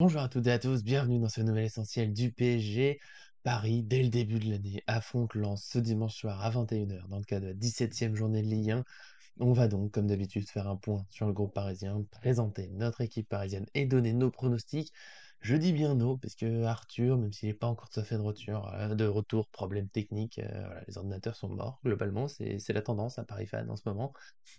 Bonjour à toutes et à tous, bienvenue dans ce nouvel essentiel du PSG. Paris, dès le début de l'année, affronte Lens ce dimanche soir à 21h dans le cadre de la 17e journée de Ligue 1. On va donc, comme d'habitude, faire un point sur le groupe parisien, présenter notre équipe parisienne et donner nos pronostics. Je dis bien non, parce que Arthur, même s'il n'est pas encore tout à fait de retour, euh, de retour problème technique, euh, les ordinateurs sont morts. Globalement, c'est la tendance à Paris Fan en ce moment.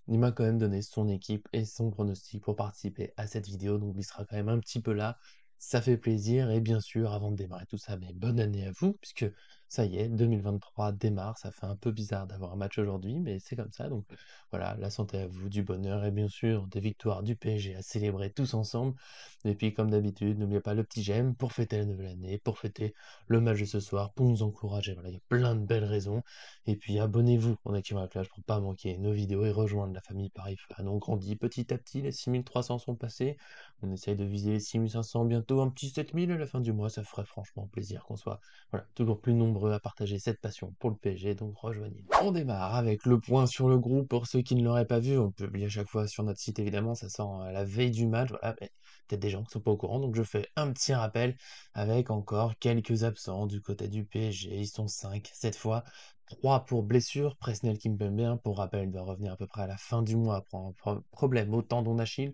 Il m'a quand même donné son équipe et son pronostic pour participer à cette vidéo, donc il sera quand même un petit peu là. Ça fait plaisir, et bien sûr, avant de démarrer tout ça, mais ben, bonne année à vous, puisque ça y est, 2023 démarre, ça fait un peu bizarre d'avoir un match aujourd'hui, mais c'est comme ça. Donc voilà, la santé à vous, du bonheur et bien sûr des victoires du PSG à célébrer tous ensemble. Et puis comme d'habitude, n'oubliez pas le petit j'aime pour fêter la nouvelle année, pour fêter le match de ce soir, pour nous encourager. Voilà, il y a plein de belles raisons. Et puis abonnez-vous en activant la cloche pour ne pas manquer nos vidéos et rejoindre la famille Paris Fan. On grandit petit à petit, les 6300 sont passés. On essaye de viser les 6500 bientôt, un petit 7000 à la fin du mois. Ça ferait franchement plaisir qu'on soit voilà, toujours plus nombreux à partager cette passion pour le PSG, donc rejoignez-nous. On démarre avec le point sur le groupe pour ceux qui ne l'auraient pas vu. On le publie à chaque fois sur notre site évidemment, ça sort à euh, la veille du match. Voilà, peut-être des gens qui ne sont pas au courant, donc je fais un petit rappel avec encore quelques absents du côté du PSG. Ils sont 5 cette fois. 3 pour blessure, Presnel Kimpembe, bien hein, pour rappel, il doit revenir à peu près à la fin du mois Pour un problème au tendon d'Achille.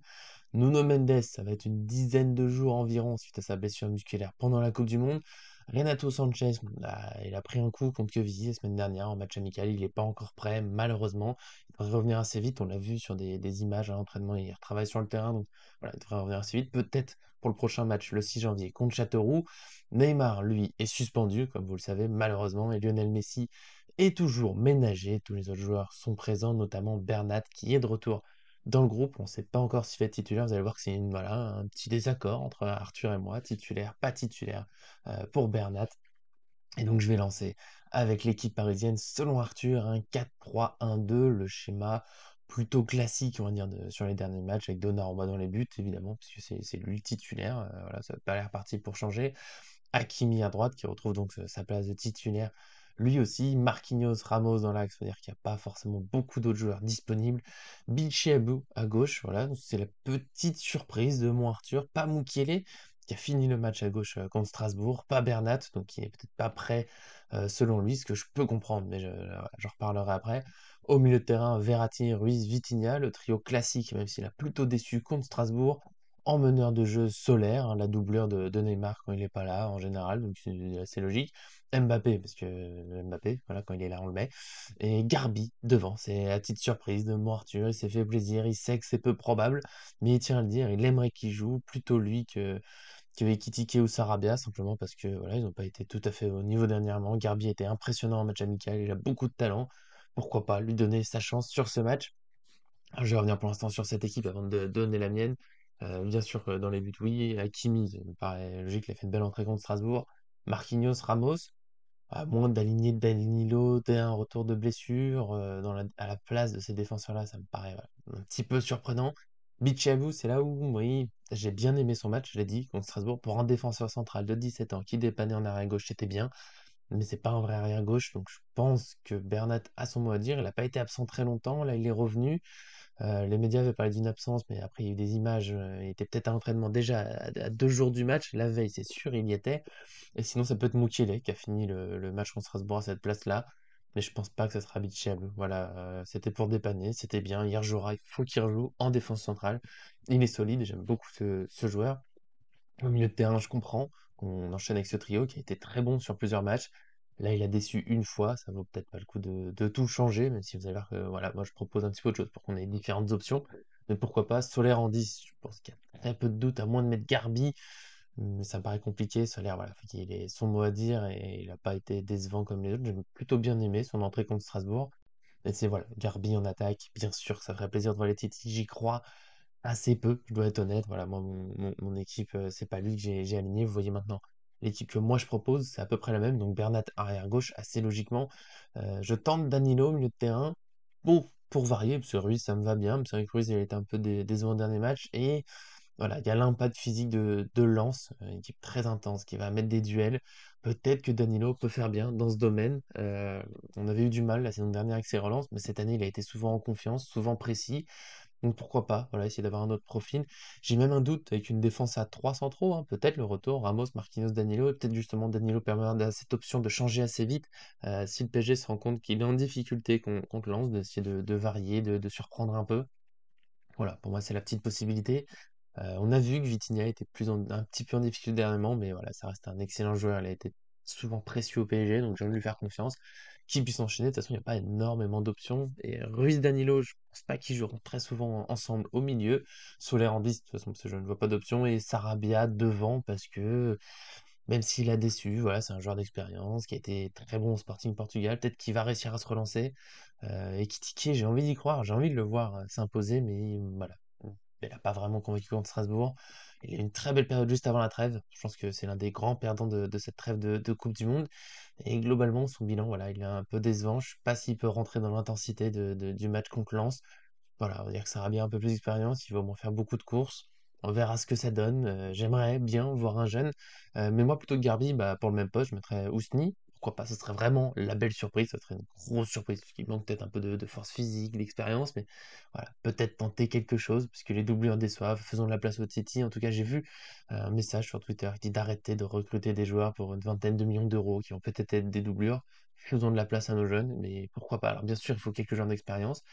Nuno Mendes, ça va être une dizaine de jours environ suite à sa blessure musculaire pendant la Coupe du Monde. Renato Sanchez, bah, il a pris un coup contre Kiovizi la semaine dernière en match amical. Il n'est pas encore prêt, malheureusement. Il devrait revenir assez vite. On l'a vu sur des, images à l'entraînement. Il travaille sur le terrain. Donc il devrait revenir assez vite. Peut-être pour le prochain match, le 6 janvier, contre Châteauroux. Neymar, lui, est suspendu, comme vous le savez, malheureusement. Et Lionel Messi est toujours ménagé. Tous les autres joueurs sont présents, notamment Bernat, qui est de retour dans le groupe, on ne sait pas encore s'il fait titulaire. Vous allez voir que c'est voilà, un petit désaccord entre Arthur et moi, titulaire, pas titulaire, euh, pour Bernat. Et donc je vais lancer avec l'équipe parisienne, selon Arthur, un 4-3-1-2, le schéma plutôt classique, on va dire, sur les derniers matchs, avec Donnarumma dans les buts, évidemment, puisque c'est lui le titulaire. Euh, voilà, ça n'a pas l'air parti pour changer. Hakimi à droite, qui retrouve donc euh, sa place de titulaire lui aussi, Marquinhos, Ramos dans l'axe, c'est-à-dire qu'il n'y a pas forcément beaucoup d'autres joueurs disponibles. Abou à gauche, voilà, c'est la petite surprise de mon Arthur. Pas Mukiele, qui a fini le match à gauche euh, contre Strasbourg, pas Bernat, donc qui n'est peut-être pas prêt euh, selon lui, ce que je peux comprendre, mais je, euh, reparlerai après. Au milieu de terrain, Verratti, Ruiz, Vitinha, le trio classique, même s'il a plutôt déçu contre Strasbourg en meneur de jeu Solaire, hein, la doubleur de, Neymar quand il n'est pas là en général, donc c'est assez logique. Mbappé, parce que Mbappé, voilà, quand il est là, on le met. Et Garbi devant, c'est à titre surprise de Arthur, il s'est fait plaisir, il sait que c'est peu probable, mais il tient à le dire, il aimerait qu'il joue, plutôt lui que que critiqué ou Sarabia, simplement parce que voilà, ils n'ont pas été tout à fait au niveau dernièrement. Garbi était impressionnant en match amical, il a beaucoup de talent. Pourquoi pas lui donner sa chance sur ce match je vais revenir pour l'instant sur cette équipe avant de donner la mienne. Euh, bien sûr, euh, dans les buts, oui. Euh, Hakimi, me paraît logique, il a fait une belle entrée contre Strasbourg. Marquinhos, Ramos, à moins d'aligner Danilo et un retour de blessure à la place de ces défenseurs-là, ça me paraît un petit peu surprenant. Bichabou, c'est là où, oui, j'ai bien aimé son match, je l'ai dit, contre Strasbourg. Pour un défenseur central de 17 ans qui dépannait en arrière gauche, c'était bien mais c'est pas un vrai arrière gauche, donc je pense que Bernat a son mot à dire. Il n'a pas été absent très longtemps, là il est revenu. Euh, les médias avaient parlé d'une absence, mais après il y a eu des images. Euh, il était peut-être à l'entraînement déjà à, deux jours du match, la veille c'est sûr, il y était. Et sinon, ça peut être Moukielé qui a fini le, match contre Strasbourg à cette place-là, mais je pense pas que ça sera habituable. Voilà, euh, c'était pour dépanner, c'était bien. Hier jouera, il faut qu'il rejoue en défense centrale. Il est solide, j'aime beaucoup ce, ce joueur. Au milieu de terrain, je comprends. On enchaîne avec ce trio qui a été très bon sur plusieurs matchs. Là, il a déçu une fois, ça vaut peut-être pas le coup de, tout changer, même si vous allez voir que voilà, moi je propose un petit peu autre chose pour qu'on ait différentes options. Mais pourquoi pas Solaire en 10, je pense qu'il y a un peu de doute, à moins de mettre Garbi, mais ça me paraît compliqué. Solaire, voilà, il est son mot à dire et il n'a pas été décevant comme les autres. J'ai plutôt bien aimé son entrée contre Strasbourg. Mais c'est voilà, Garbi en attaque, bien sûr, ça ferait plaisir de voir les titres, j'y crois assez peu, je dois être honnête. Voilà, moi, mon, équipe, euh, c'est pas lui que j'ai aligné. Vous voyez maintenant, l'équipe que moi je propose, c'est à peu près la même. Donc Bernat arrière gauche, assez logiquement. Euh, je tente Danilo milieu de terrain pour, pour varier, parce que Ruiz, ça me va bien. C'est vrai que Ruiz, il était un peu des au dernier match. Et voilà, il y a l'impact physique de, de Lance, euh, une équipe très intense qui va mettre des duels. Peut-être que Danilo peut faire bien dans ce domaine. on avait eu du mal la saison dernière avec ses relances, mais cette année, il a été souvent en confiance, souvent précis. Donc pourquoi pas, voilà, essayer d'avoir un autre profil. J'ai même un doute avec une défense à 3 centraux, hein. peut-être le retour Ramos, Marquinhos, Danilo, et peut-être justement Danilo permet cette option de changer assez vite euh, si le PSG se rend compte qu'il est en difficulté te lance, d'essayer de, varier, de, surprendre un peu. Voilà, pour moi c'est la petite possibilité. Euh, on a vu que Vitinha était plus un petit peu en difficulté dernièrement, mais voilà, ça reste un excellent joueur. Il a été souvent précieux au PSG, donc j'ai lui faire confiance qui puisse enchaîner. De toute façon, il n'y a pas énormément d'options. Et Ruiz Danilo, je pense pas qu'ils joueront très souvent ensemble au milieu. Soler en 10, de toute façon, parce que je ne vois pas d'options Et Sarabia devant, parce que même s'il a déçu, voilà, c'est un joueur d'expérience qui a été très bon au Sporting Portugal. Peut-être qu'il va réussir à se relancer. Euh, et et ticket j'ai envie d'y croire, j'ai envie de le voir euh, s'imposer, mais voilà, il n'a pas vraiment convaincu contre Strasbourg. Il a une très belle période juste avant la trêve. Je pense que c'est l'un des grands perdants de, cette trêve de, Coupe du Monde. Et globalement, son bilan, voilà, il est un peu décevant. Je ne sais pas s'il peut rentrer dans l'intensité du match contre Lens. Voilà, on va dire que ça aura bien un peu plus d'expérience. Il va au moins faire beaucoup de courses. On verra ce que ça donne. Euh, j'aimerais bien voir un jeune. Euh, mais moi, plutôt que Garbi, bah, pour le même poste, je mettrais Ousni pourquoi pas, ce serait vraiment la belle surprise, ce serait une grosse surprise, qui manque peut-être un peu de, force physique, d'expérience, mais voilà, peut-être tenter quelque chose, puisque les doublures déçoivent, faisons de la place au City, en tout cas j'ai vu euh, un message sur Twitter qui dit d'arrêter de recruter des joueurs pour une vingtaine de millions d'euros, qui ont peut-être des doublures, faisons de la place à nos jeunes, mais pourquoi pas, alors bien sûr il faut quelques jours d'expérience,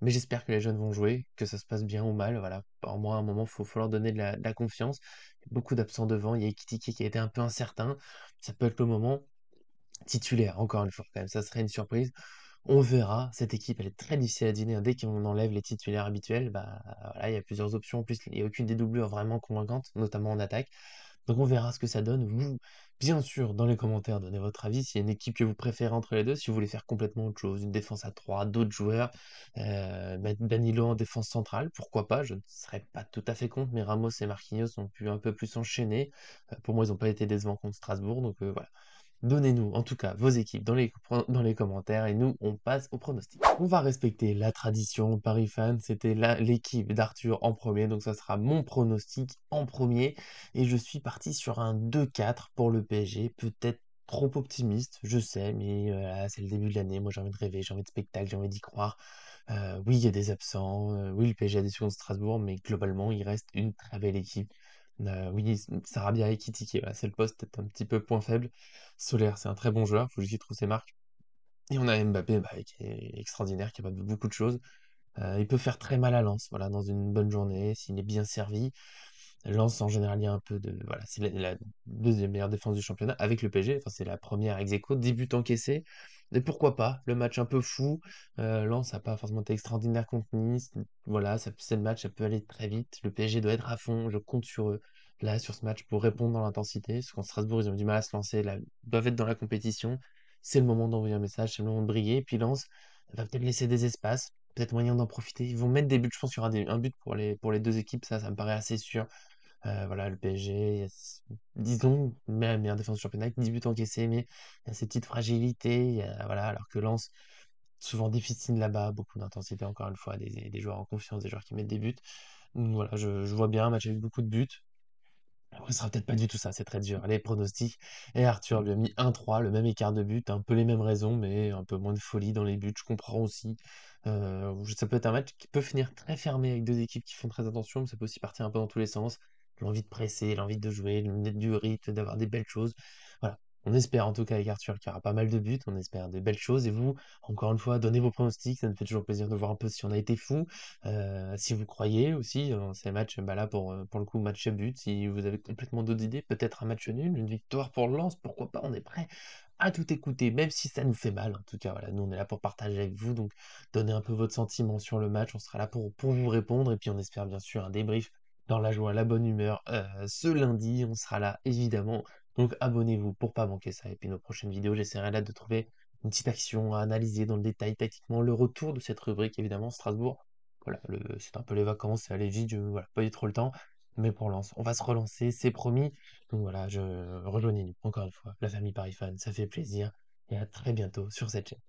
mais j'espère que les jeunes vont jouer, que ça se passe bien ou mal. Voilà, au moi, à un moment, il faut, falloir leur donner de la, confiance. Beaucoup d'absents devant, il y a kitiki qui a été un peu incertain. Ça peut être le moment. Titulaire, encore une fois, quand même, ça serait une surprise. On verra, cette équipe, elle est très difficile à dîner. Hein. Dès qu'on enlève les titulaires habituels, bah, voilà, il y a plusieurs options. En plus, il n'y a aucune des doublures vraiment convaincante, notamment en attaque. Donc on verra ce que ça donne. Vous, bien sûr, dans les commentaires, donnez votre avis. S'il y a une équipe que vous préférez entre les deux, si vous voulez faire complètement autre chose, une défense à trois, d'autres joueurs, euh, mettre Danilo en défense centrale, pourquoi pas Je ne serais pas tout à fait contre, mais Ramos et Marquinhos ont pu un peu plus enchaîner, euh, pour moi, ils n'ont pas été décevants contre Strasbourg, donc euh, voilà. Donnez-nous en tout cas vos équipes dans les, commentaires et nous on passe au pronostic. On va respecter la tradition Paris fan, c'était l'équipe d'Arthur en premier, donc ça sera mon pronostic en premier et je suis parti sur un 2-4 pour le PSG, peut-être trop optimiste, je sais, mais euh, c'est le début de l'année, moi j'ai envie de rêver, j'ai envie de spectacle, j'ai envie d'y croire. Euh, oui, il y a des absents, euh, oui, le PSG a des secondes de Strasbourg, mais globalement, il reste une très belle équipe. Euh, oui, Sarabia et Kitiki, voilà, c'est le poste peut-être un petit peu point faible. Solaire, c'est un très bon joueur, il faut juste qu'il trouve ses marques. Et on a Mbappé bah, qui est extraordinaire, capable de beaucoup de choses. Euh, il peut faire très mal à Lance. voilà, dans une bonne journée, s'il est bien servi. Lance en général, il y a un peu de. Voilà, c'est la, deuxième meilleure défense du championnat avec le PG Enfin, c'est la première ex aequo, début encaissé mais pourquoi pas Le match un peu fou, Lance euh, Lens n'a pas forcément été extraordinaire contre Nice. Voilà, c'est le match, ça peut aller très vite. Le PSG doit être à fond, je compte sur eux là sur ce match pour répondre dans l'intensité. Parce qu'en Strasbourg, ils ont du mal à se lancer, là, ils doivent être dans la compétition. C'est le moment d'envoyer un message, c'est le moment de briller. puis Lance va peut-être laisser des espaces, peut-être moyen d'en profiter. Ils vont mettre des buts, je pense qu'il y aura un but pour les, pour les deux équipes, ça, ça me paraît assez sûr. Euh, voilà, le PSG, disons, même bien défense du championnat, 10 buts encaissés, mais il y a ces petites fragilités, voilà, alors que Lens, souvent difficile là-bas, beaucoup d'intensité, encore une fois, des, joueurs en confiance, des joueurs qui mettent des buts. voilà, je, vois bien un match avec beaucoup de buts. Ce sera peut-être pas du tout ça, c'est très dur. Les pronostics. Et Arthur lui a mis 1-3, le même écart de but, un peu les mêmes raisons, mais un peu moins de folie dans les buts. Je comprends aussi. Euh, ça peut être un match qui peut finir très fermé avec deux équipes qui font très attention, mais ça peut aussi partir un peu dans tous les sens l'envie de presser, l'envie de jouer, du rythme, d'avoir des belles choses. Voilà. On espère en tout cas avec Arthur qu'il y aura pas mal de buts, on espère de belles choses. Et vous, encore une fois, donnez vos pronostics, ça me fait toujours plaisir de voir un peu si on a été fou, euh, si vous croyez aussi euh, ces matchs, bah là pour, euh, pour le coup, match à but, si vous avez complètement d'autres idées, peut-être un match nul, une victoire pour le lance, pourquoi pas, on est prêt à tout écouter, même si ça nous fait mal. En tout cas, voilà, nous on est là pour partager avec vous, donc donnez un peu votre sentiment sur le match, on sera là pour vous répondre, et puis on espère bien sûr un débrief dans la joie, la bonne humeur euh, ce lundi. On sera là, évidemment. Donc abonnez-vous pour pas manquer ça. Et puis nos prochaines vidéos, j'essaierai là de trouver une petite action à analyser dans le détail tactiquement. Le retour de cette rubrique, évidemment, Strasbourg. Voilà, c'est un peu les vacances, c'est je voilà, pas eu trop le temps. Mais pour l'instant, on va se relancer, c'est promis. Donc voilà, je rejoignez encore une fois, la famille Paris Fan, ça fait plaisir. Et à très bientôt sur cette chaîne.